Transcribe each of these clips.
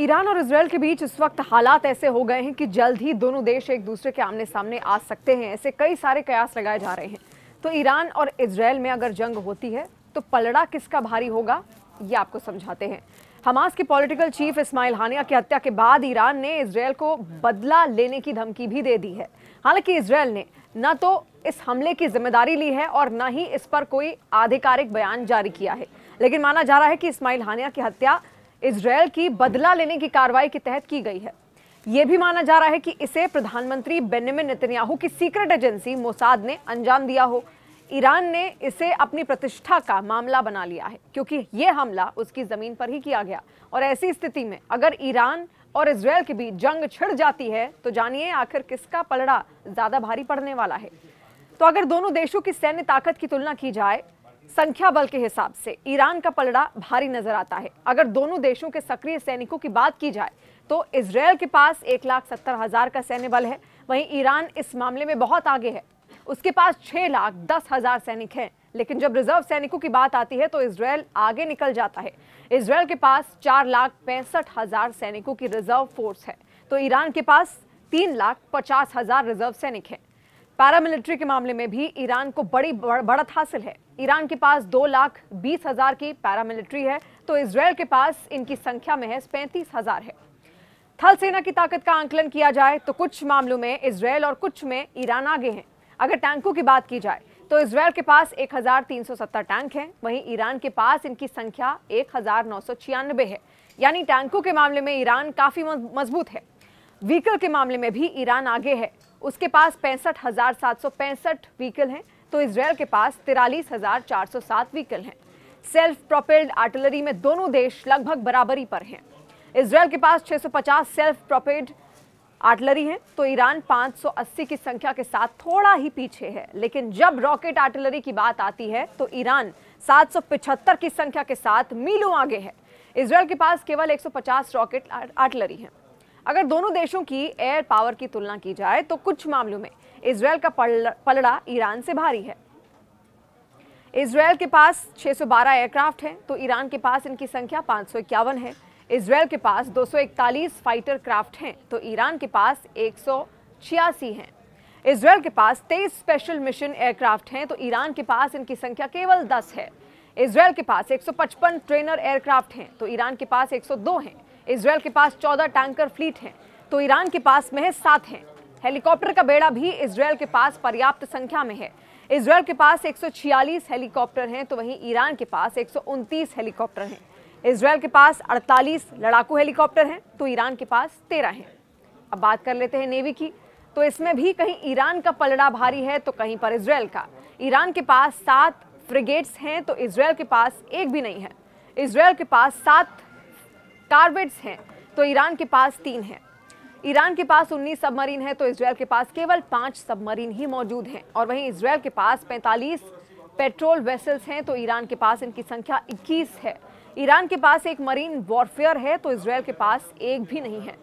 Iran और Israel के बीच इस वक्त हालात ऐसे हो गए हैं कि जल्द ही दोनों देश एक दूसरे के आमने सामने आ सकते हैं ऐसे कई सारे कयास लगाए जा रहे हैं तो ईरान और इसराइल में अगर जंग होती है तो पलड़ा किसका भारी होगा ये आपको समझाते हैं हमास के पॉलिटिकल चीफ इस्माइल हानिया की हत्या के बाद ईरान ने इसराइल को बदला लेने की धमकी भी दे दी है हालांकि इसराइल ने न तो इस हमले की जिम्मेदारी ली है और न ही इस पर कोई आधिकारिक बयान जारी किया है लेकिन माना जा रहा है कि इस्माइल हानिया की हत्या इसराइल की बदला लेने की कार्रवाई के तहत की गई है ये भी माना जा रहा है कि इसे प्रधानमंत्री बेनिमिन नेतन्याहू की सीक्रेट एजेंसी मोसाद ने अंजाम दिया हो ईरान ने इसे अपनी प्रतिष्ठा का मामला बना लिया है क्योंकि यह हमला उसकी ज़मीन पर ही किया गया और ऐसी स्थिति में अगर ईरान और इसराइल के बीच जंग छिड़ जाती है तो जानिए आखिर किसका पलड़ा ज़्यादा भारी पड़ने वाला है तो अगर दोनों देशों की सैन्य ताकत की तुलना की जाए संख्या बल के हिसाब से ईरान का पलड़ा भारी नजर आता है अगर दोनों देशों के सक्रिय सैनिकों की बात की जाए तो इसराइल के पास एक लाख सत्तर हजार का सैन्य बल है वहीं ईरान इस मामले में बहुत आगे है उसके पास छह लाख दस हजार सैनिक हैं लेकिन जब रिजर्व सैनिकों की बात आती है तो इसराइल आगे निकल जाता है इसराइल के पास चार लाख पैंसठ हजार सैनिकों की रिजर्व फोर्स है तो ईरान के पास तीन लाख पचास हजार रिजर्व सैनिक है पैरामिलिट्री के मामले में भी ईरान को बड़ी बढ़त हासिल है ईरान के पास दो लाख बीस हजार की पैरामिलिट्री है तो इसराइल के पास इनकी संख्या में है पैंतीस हजार है थल सेना की ताकत का आंकलन किया जाए तो कुछ मामलों में इसराइल और कुछ में ईरान आगे हैं अगर टैंकों की बात की जाए तो इसराइल के पास 1,370 टैंक हैं वहीं ईरान के पास इनकी संख्या एक है यानी टैंकों के मामले में ईरान काफ़ी मजबूत है व्हीकल के मामले में भी ईरान आगे है उसके पास पैंसठ हजार सात सौ पैंसठ व्हीकल हैं तो इसराइल के पास तिरालीस हजार चार सौ सात व्हीकल हैं सेल्फ प्रोपेल्ड आर्टिलरी में दोनों देश लगभग बराबरी पर हैं इसराइल के पास 650 सेल्फ प्रोपेल्ड आर्टिलरी है तो ईरान 580 की संख्या के साथ थोड़ा ही पीछे है लेकिन जब रॉकेट आर्टिलरी की बात आती है तो ईरान 775 की संख्या के साथ मीलों आगे है इसराइल के पास केवल 150 रॉकेट आर्टिलरी है अगर दोनों देशों की एयर पावर की तुलना की जाए तो कुछ मामलों में इसराइल का पलड़ा ईरान से भारी है इसराइल के पास 612 एयरक्राफ्ट हैं तो ईरान के पास इनकी संख्या पाँच है इसराइल के पास 241 फाइटर क्राफ्ट हैं तो ईरान के पास एक हैं इसराइल के पास तेईस स्पेशल मिशन एयरक्राफ्ट हैं तो ईरान के पास इनकी संख्या केवल दस है इसराइल के पास 155 ट्रेनर एयरक्राफ्ट हैं तो ईरान के पास 102 हैं इसराइल के पास चौदह टैंकर फ्लीट हैं तो ईरान के पास महज सात हैं हेलीकॉप्टर का बेड़ा भी इसराइल के पास पर्याप्त संख्या में है इसराइल के पास 146 हेलीकॉप्टर हैं तो वहीं ईरान के पास एक हेलीकॉप्टर हैं इसराइल के पास 48 लड़ाकू हेलीकॉप्टर हैं तो ईरान के पास 13 हैं अब बात कर लेते हैं नेवी की तो इसमें भी कहीं ईरान का पलड़ा भारी है तो कहीं पर इसराइल का ईरान के पास सात फ्रिगेट्स हैं तो इसराइल के पास एक भी नहीं है इसराइल के पास सात कार्वेट्स हैं तो ईरान के पास तीन हैं ईरान के पास 19 सबमरीन है तो इसराइल के पास केवल पाँच सबमरीन ही मौजूद हैं और वहीं इसराइल के पास 45 पेट्रोल वेसल्स हैं तो ईरान के पास इनकी संख्या 21 है ईरान के पास एक मरीन वॉरफेयर है तो इसराइल के पास एक भी नहीं है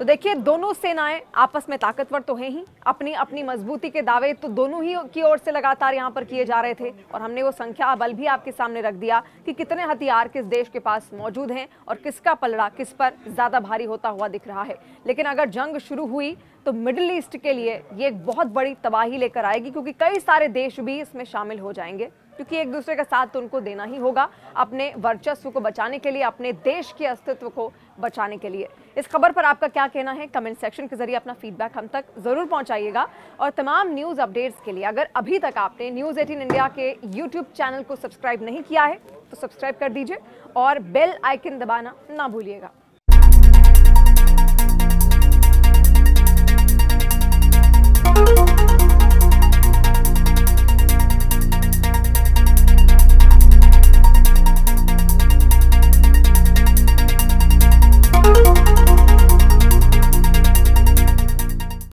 तो देखिए दोनों सेनाएं आपस में ताकतवर तो हैं ही अपनी अपनी मजबूती के दावे तो दोनों ही की ओर से लगातार यहाँ पर किए जा रहे थे और हमने वो संख्या बल भी आपके सामने रख दिया कि कितने हथियार किस देश के पास मौजूद हैं और किसका पलड़ा किस पर ज़्यादा भारी होता हुआ दिख रहा है लेकिन अगर जंग शुरू हुई तो मिडिल ईस्ट के लिए ये एक बहुत बड़ी तबाही लेकर आएगी क्योंकि कई सारे देश भी इसमें शामिल हो जाएंगे क्योंकि एक दूसरे का साथ तो उनको देना ही होगा अपने वर्चस्व को बचाने के लिए अपने देश के अस्तित्व को बचाने के लिए इस खबर पर आपका क्या कहना है कमेंट सेक्शन के जरिए अपना फीडबैक हम तक ज़रूर पहुंचाइएगा और तमाम न्यूज़ अपडेट्स के लिए अगर अभी तक आपने न्यूज़ एटीन इंडिया के यूट्यूब चैनल को सब्सक्राइब नहीं किया है तो सब्सक्राइब कर दीजिए और बेल आइकन दबाना ना भूलिएगा